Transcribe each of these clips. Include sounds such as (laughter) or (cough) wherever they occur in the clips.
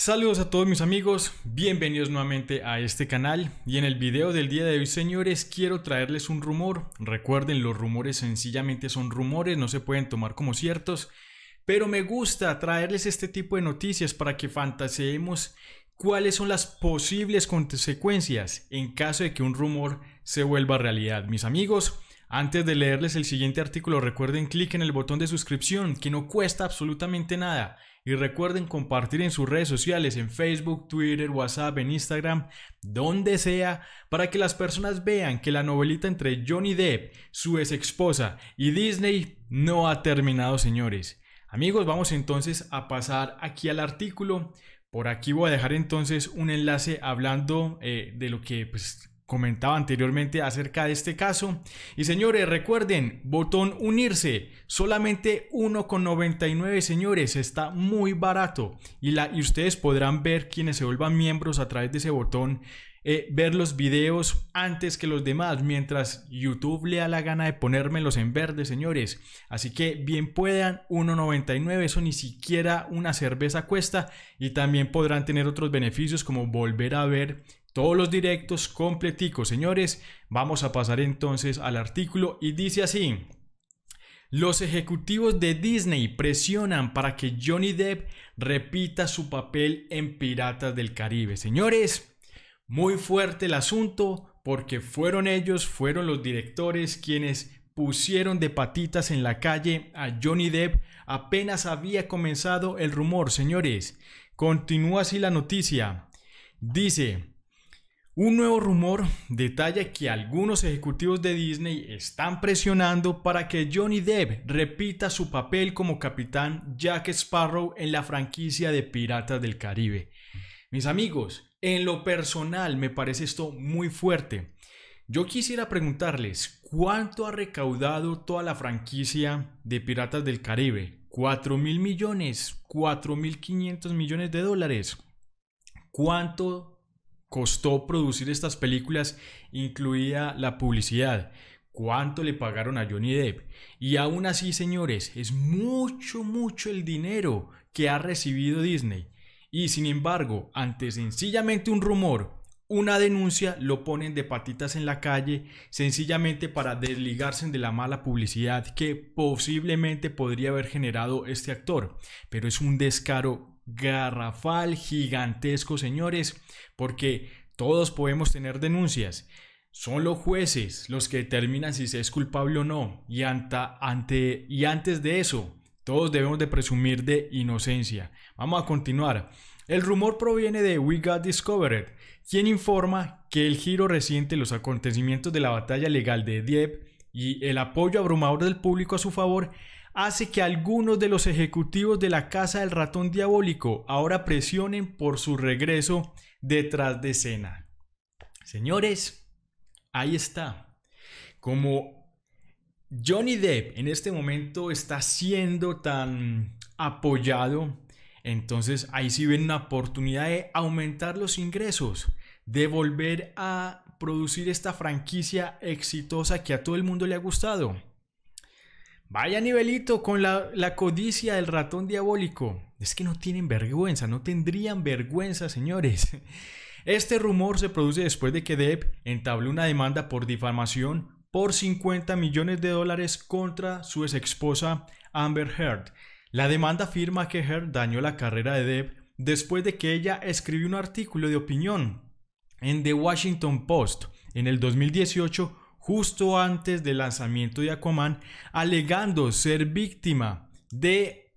Saludos a todos mis amigos, bienvenidos nuevamente a este canal y en el video del día de hoy señores quiero traerles un rumor, recuerden los rumores sencillamente son rumores, no se pueden tomar como ciertos, pero me gusta traerles este tipo de noticias para que fantaseemos cuáles son las posibles consecuencias en caso de que un rumor se vuelva realidad mis amigos. Antes de leerles el siguiente artículo recuerden clic en el botón de suscripción que no cuesta absolutamente nada y recuerden compartir en sus redes sociales, en Facebook, Twitter, WhatsApp, en Instagram, donde sea, para que las personas vean que la novelita entre Johnny Depp, su ex esposa y Disney no ha terminado, señores. Amigos, vamos entonces a pasar aquí al artículo. Por aquí voy a dejar entonces un enlace hablando eh, de lo que pues, comentaba anteriormente acerca de este caso. Y señores, recuerden, botón unirse, solamente 1,99 señores, está muy barato. Y, la, y ustedes podrán ver quienes se vuelvan miembros a través de ese botón, eh, ver los videos antes que los demás, mientras YouTube le da la gana de ponérmelos en verde, señores. Así que bien puedan, 1,99, eso ni siquiera una cerveza cuesta. Y también podrán tener otros beneficios como volver a ver todos los directos completicos, señores. Vamos a pasar entonces al artículo y dice así. Los ejecutivos de Disney presionan para que Johnny Depp repita su papel en Piratas del Caribe. Señores, muy fuerte el asunto porque fueron ellos, fueron los directores quienes pusieron de patitas en la calle a Johnny Depp apenas había comenzado el rumor, señores. Continúa así la noticia. Dice, un nuevo rumor detalla que algunos ejecutivos de Disney están presionando para que Johnny Depp repita su papel como capitán Jack Sparrow en la franquicia de Piratas del Caribe. Mis amigos, en lo personal me parece esto muy fuerte. Yo quisiera preguntarles, ¿cuánto ha recaudado toda la franquicia de Piratas del Caribe? ¿4 mil millones? ¿4 mil quinientos millones de dólares? ¿Cuánto costó producir estas películas, incluida la publicidad. ¿Cuánto le pagaron a Johnny Depp? Y aún así, señores, es mucho, mucho el dinero que ha recibido Disney. Y sin embargo, ante sencillamente un rumor, una denuncia, lo ponen de patitas en la calle, sencillamente para desligarse de la mala publicidad que posiblemente podría haber generado este actor. Pero es un descaro garrafal, gigantesco, señores, porque todos podemos tener denuncias. Son los jueces los que determinan si se es culpable o no. Y, ante, y antes de eso, todos debemos de presumir de inocencia. Vamos a continuar. El rumor proviene de We Got Discovered, quien informa que el giro reciente los acontecimientos de la batalla legal de Dieppe y el apoyo abrumador del público a su favor hace que algunos de los ejecutivos de la Casa del Ratón Diabólico ahora presionen por su regreso detrás de escena. Señores, ahí está. Como Johnny Depp en este momento está siendo tan apoyado, entonces ahí sí ven una oportunidad de aumentar los ingresos, de volver a producir esta franquicia exitosa que a todo el mundo le ha gustado. Vaya nivelito con la, codicia del ratón diabólico. Es que no tienen vergüenza, no tendrían vergüenza, señores. (laughs) Este rumor se produce después de que Depp entabló una demanda por difamación por 50 millones de dólares contra su ex esposa Amber Heard. La demanda afirma que Heard dañó la carrera de Depp después de que ella escribió un artículo de opinión en The Washington Post en el 2018 justo antes del lanzamiento de Aquaman, alegando ser víctima de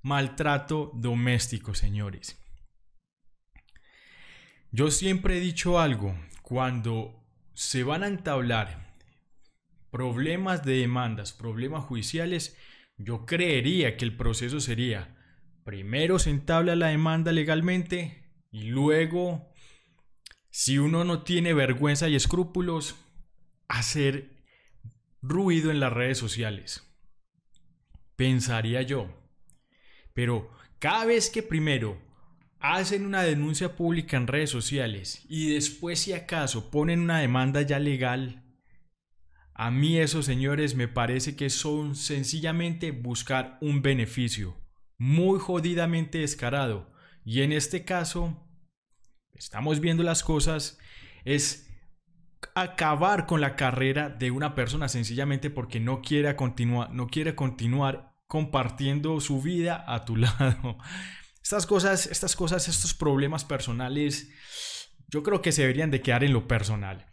maltrato doméstico, señores. Yo siempre he dicho algo, cuando se van a entablar problemas de demandas, problemas judiciales, yo creería que el proceso sería, primero se entabla la demanda legalmente y luego, si uno no tiene vergüenza y escrúpulos, hacer ruido en las redes sociales. Pensaría yo. Pero cada vez que primero hacen una denuncia pública en redes sociales y después si acaso ponen una demanda ya legal, a mí esos señores me parece que son sencillamente buscar un beneficio muy jodidamente descarado. Y en este caso, estamos viendo las cosas, es acabar con la carrera de una persona sencillamente porque no quiere continuar, no quiere continuar compartiendo su vida a tu (laughs) lado. Estas cosas, estas cosas, estos problemas personales, yo creo que se deberían de quedar en lo personal.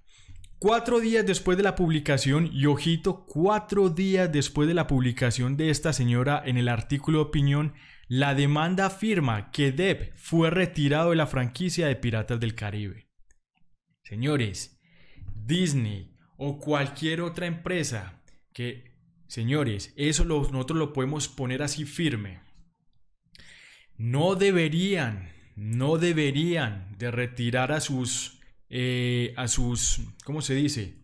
Cuatro días después de la publicación, y ojito, cuatro días después de la publicación de esta señora en el artículo de opinión, la demanda afirma que Depp fue retirado de la franquicia de Piratas del Caribe. Señores, Disney o cualquier otra empresa que, señores, eso nosotros lo podemos poner así firme. No deberían, no deberían de retirar a sus, eh, a sus, ¿cómo se dice?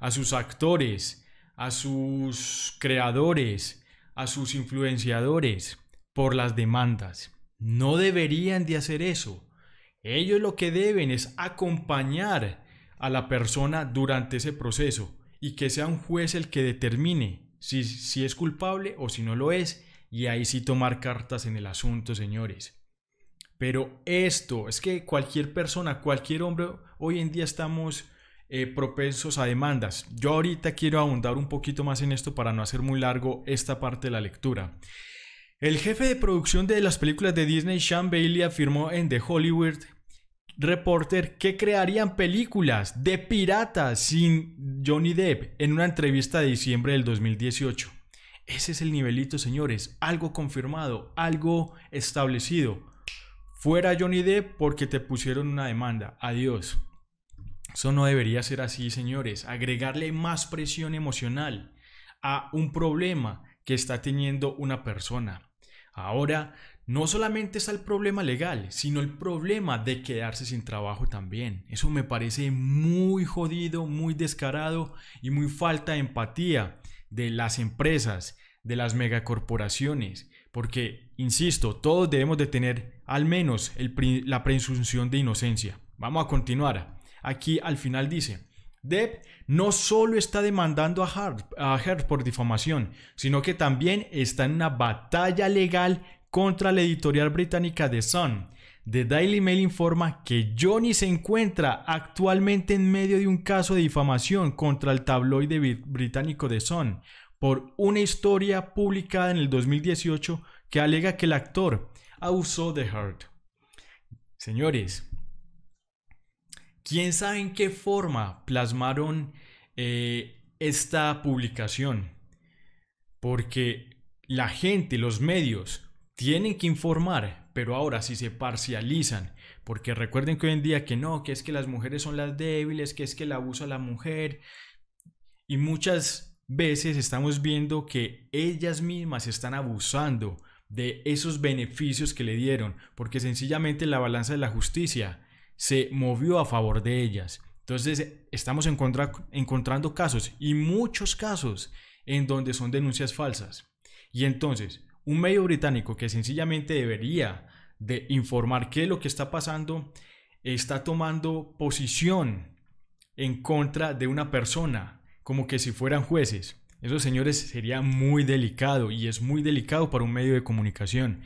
A sus actores, a sus creadores, a sus influenciadores por las demandas. No deberían de hacer eso. Ellos lo que deben es acompañar a la persona durante ese proceso y que sea un juez el que determine si, es culpable o si no lo es y ahí sí tomar cartas en el asunto, señores. Pero esto, es que cualquier persona, cualquier hombre, hoy en día estamos eh, propensos a demandas. Yo ahorita quiero ahondar un poquito más en esto para no hacer muy largo esta parte de la lectura. El jefe de producción de las películas de Disney, Sean Bailey, afirmó en The Hollywood Reporter que crearían películas de piratas sin Johnny Depp en una entrevista de diciembre del 2018. Ese es el nivelito, señores. Algo confirmado, algo establecido. Fuera Johnny Depp porque te pusieron una demanda. Adiós. Eso no debería ser así, señores. Agregarle más presión emocional a un problema que está teniendo una persona. Ahora no solamente está el problema legal, sino el problema de quedarse sin trabajo también. Eso me parece muy jodido, muy descarado y muy falta de empatía de las empresas, de las megacorporaciones. Porque, insisto, todos debemos de tener al menos la presunción de inocencia. Vamos a continuar. Aquí al final dice, Depp no solo está demandando a a Hart por difamación, sino que también está en una batalla legal contra la editorial británica The Sun. The Daily Mail informa que Johnny se encuentra actualmente en medio de un caso de difamación contra el tabloide británico The Sun por una historia publicada en el 2018 que alega que el actor abusó de Hurt. Señores, ¿quién sabe en qué forma plasmaron eh, esta publicación? Porque la gente, los medios, tienen que informar, pero ahora si se parcializan, porque recuerden que hoy en día que no, que es que las mujeres son las débiles, que es que el abuso a la mujer, y muchas veces estamos viendo que ellas mismas están abusando de esos beneficios que le dieron, porque sencillamente la balanza de la justicia se movió a favor de ellas. Entonces estamos encontrando casos y muchos casos en donde son denuncias falsas. Y entonces, un medio británico que sencillamente debería de informar qué es lo que está pasando, está tomando posición en contra de una persona, como que si fueran jueces. Eso, señores, sería muy delicado y es muy delicado para un medio de comunicación.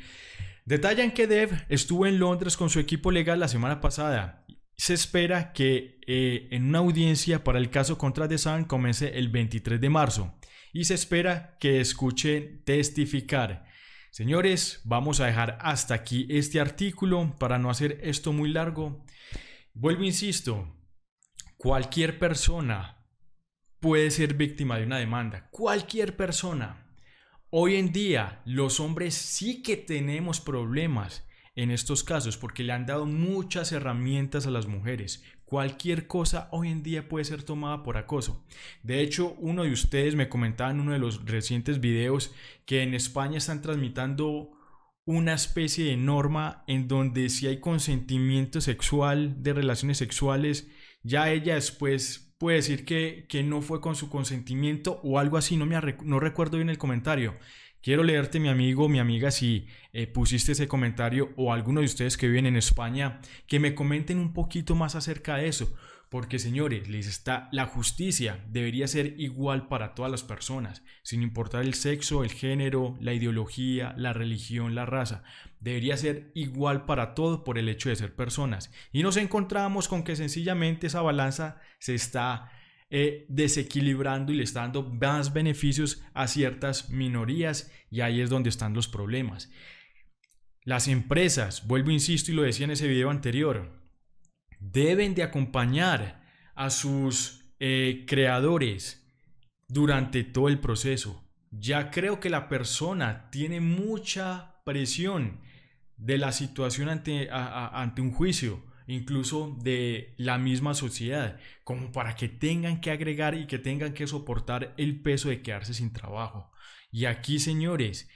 Detallan que Dev estuvo en Londres con su equipo legal la semana pasada. Se espera que eh, en una audiencia para el caso contra The Sun comience el 23 de marzo y se espera que escuchen testificar. Señores, vamos a dejar hasta aquí este artículo para no hacer esto muy largo. Vuelvo, insisto, cualquier persona puede ser víctima de una demanda, cualquier persona. Hoy en día los hombres sí que tenemos problemas en estos casos porque le han dado muchas herramientas a las mujeres. Cualquier cosa hoy en día puede ser tomada por acoso. De hecho, uno de ustedes me comentaba en uno de los recientes videos que en España están transmitiendo una especie de norma en donde si hay consentimiento sexual de relaciones sexuales, ya ella después puede decir que, que no fue con su consentimiento o algo así, no, me no recuerdo bien el comentario. Quiero leerte, mi amigo, mi amiga, si eh, pusiste ese comentario o alguno de ustedes que viven en España, que me comenten un poquito más acerca de eso. Porque señores, les está la justicia debería ser igual para todas las personas, sin importar el sexo, el género, la ideología, la religión, la raza. Debería ser igual para todos por el hecho de ser personas. Y nos encontramos con que sencillamente esa balanza se está eh, desequilibrando y le está dando más beneficios a ciertas minorías y ahí es donde están los problemas. Las empresas, vuelvo insisto y lo decía en ese video anterior, deben de acompañar a sus eh, creadores durante todo el proceso. Ya creo que la persona tiene mucha presión de la situación ante, ante un juicio incluso de la misma sociedad, como para que tengan que agregar y que tengan que soportar el peso de quedarse sin trabajo. Y aquí, señores,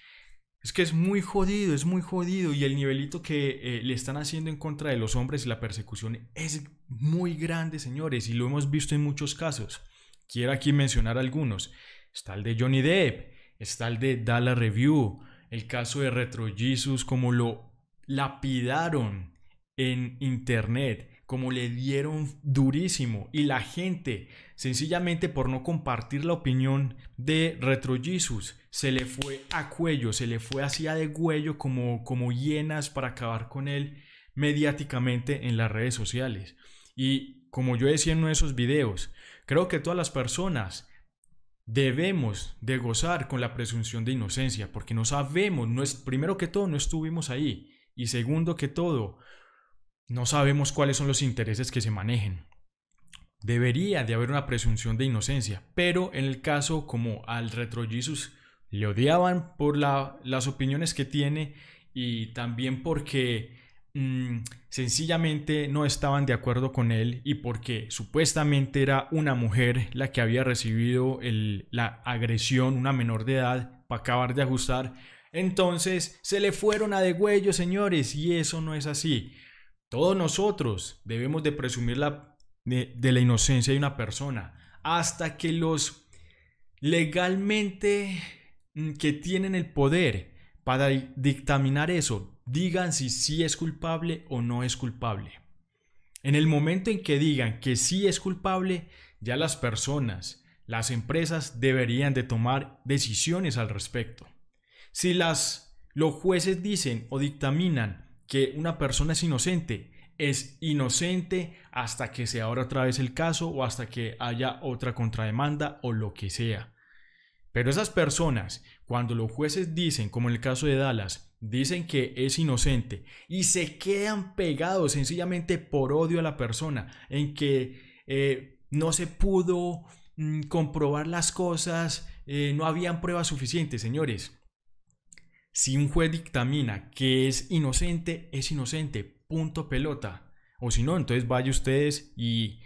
es que es muy jodido, es muy jodido y el nivelito que eh, le están haciendo en contra de los hombres y la persecución es muy grande, señores, y lo hemos visto en muchos casos. Quiero aquí mencionar algunos. Está el de Johnny Depp, está el de Dala Review, el caso de Retro Jesus, como lo lapidaron en internet, como le dieron durísimo y la gente, sencillamente por no compartir la opinión de Retro se le fue a cuello, se le fue hacia de cuello como, como hienas para acabar con él mediáticamente en las redes sociales. Y como yo decía en uno de esos videos, creo que todas las personas debemos de gozar con la presunción de inocencia, porque no sabemos, no es, primero que todo, no estuvimos ahí, y segundo que todo, no sabemos cuáles son los intereses que se manejen. Debería de haber una presunción de inocencia, pero en el caso como al retro le odiaban por las opiniones que tiene y también porque mm, sencillamente no estaban de acuerdo con él y porque supuestamente era una mujer la que había recibido la agresión, una menor de edad, para acabar de ajustar. Entonces se le fueron a degüello, señores, y eso no es así. Todos nosotros debemos de presumir la, de, la inocencia de una persona hasta que los legalmente mm, que tienen el poder para dictaminar eso digan si sí es culpable o no es culpable. En el momento en que digan que sí es culpable, ya las personas, las empresas deberían de tomar decisiones al respecto. Si las los jueces dicen o dictaminan que una persona es inocente. Es inocente hasta que se abra otra vez el caso o hasta que haya otra contrademanda o lo que sea. Pero esas personas, cuando los jueces dicen, como en el caso de Dallas, dicen que es inocente y se quedan pegados sencillamente por odio a la persona, en que eh, no se pudo mm, comprobar las cosas, eh, no habían pruebas suficientes, señores. Si un juez dictamina que es inocente, es inocente, punto pelota. O si no, entonces vaya ustedes y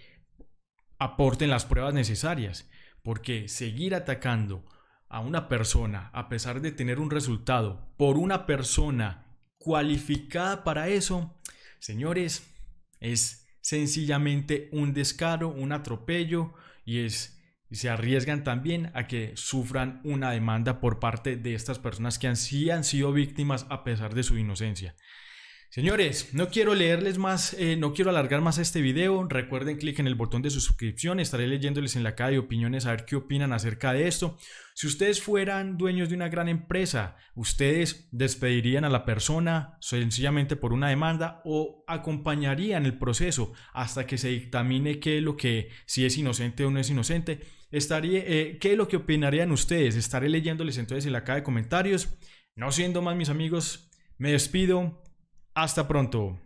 aporten las pruebas necesarias. Porque seguir atacando a una persona, a pesar de tener un resultado, por una persona cualificada para eso, señores, es sencillamente un descaro, un atropello y es y se arriesgan también a que sufran una demanda por parte de estas personas que han, han sido víctimas a pesar de su inocencia. Señores, no quiero leerles más, eh, no quiero alargar más este video. Recuerden, clic en el botón de suscripción. Estaré leyéndoles en la caja de opiniones a ver qué opinan acerca de esto. Si ustedes fueran dueños de una gran empresa, ¿ustedes despedirían a la persona sencillamente por una demanda o acompañarían el proceso hasta que se dictamine qué lo que, si es inocente o no es inocente? Eh, ¿Qué es lo que opinarían ustedes? Estaré leyéndoles entonces en la caja de comentarios. No siendo más, mis amigos, me despido. Hasta pronto.